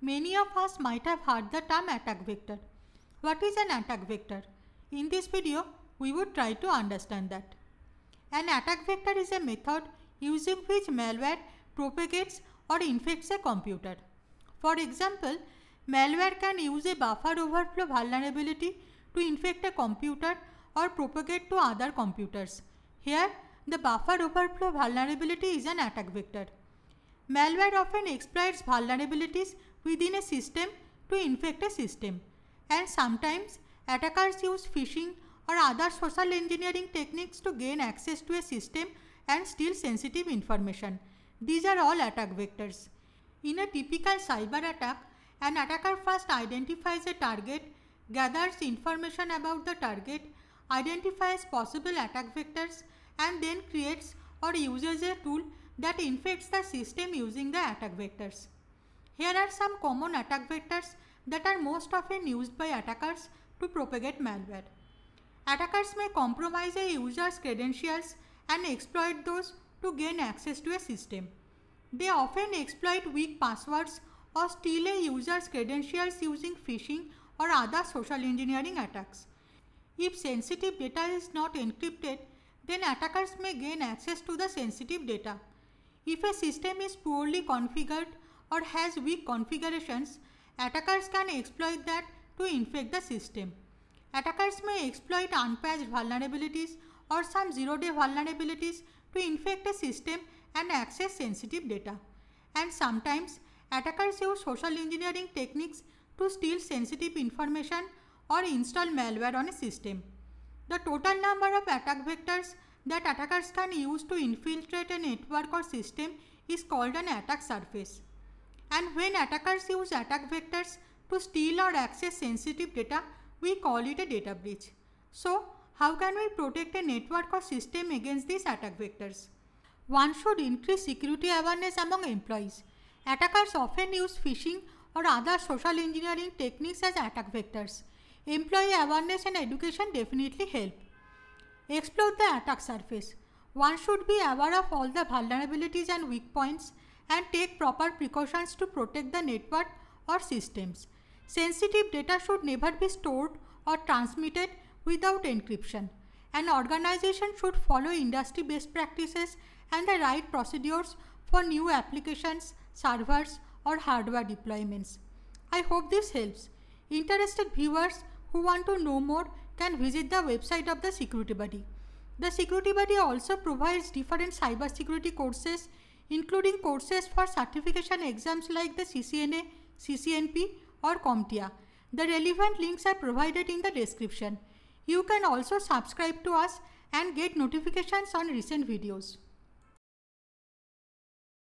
Many of us might have heard the term attack vector. What is an attack vector? In this video, we would try to understand that. An attack vector is a method using which malware propagates or infects a computer. For example, malware can use a buffer overflow vulnerability to infect a computer or propagate to other computers. Here, the buffer overflow vulnerability is an attack vector malware often exploits vulnerabilities within a system to infect a system. And sometimes attackers use phishing or other social engineering techniques to gain access to a system and steal sensitive information. These are all attack vectors. In a typical cyber attack, an attacker first identifies a target, gathers information about the target, identifies possible attack vectors, and then creates or uses a tool that infects the system using the attack vectors. Here are some common attack vectors that are most often used by attackers to propagate malware. Attackers may compromise a user's credentials and exploit those to gain access to a system. They often exploit weak passwords or steal a user's credentials using phishing or other social engineering attacks. If sensitive data is not encrypted, then attackers may gain access to the sensitive data if a system is poorly configured or has weak configurations, attackers can exploit that to infect the system. Attackers may exploit unpatched vulnerabilities or some zero-day vulnerabilities to infect a system and access sensitive data. And sometimes, attackers use social engineering techniques to steal sensitive information or install malware on a system. The total number of attack vectors that attackers can use to infiltrate a network or system is called an attack surface. And when attackers use attack vectors to steal or access sensitive data, we call it a data breach. So, how can we protect a network or system against these attack vectors? One should increase security awareness among employees. Attackers often use phishing or other social engineering techniques as attack vectors. Employee awareness and education definitely help. Explore the attack surface. One should be aware of all the vulnerabilities and weak points and take proper precautions to protect the network or systems. Sensitive data should never be stored or transmitted without encryption. An organization should follow industry best practices and the right procedures for new applications, servers, or hardware deployments. I hope this helps. Interested viewers who want to know more can visit the website of the security body. The security body also provides different cyber security courses including courses for certification exams like the CCNA, CCNP or CompTIA. The relevant links are provided in the description. You can also subscribe to us and get notifications on recent videos.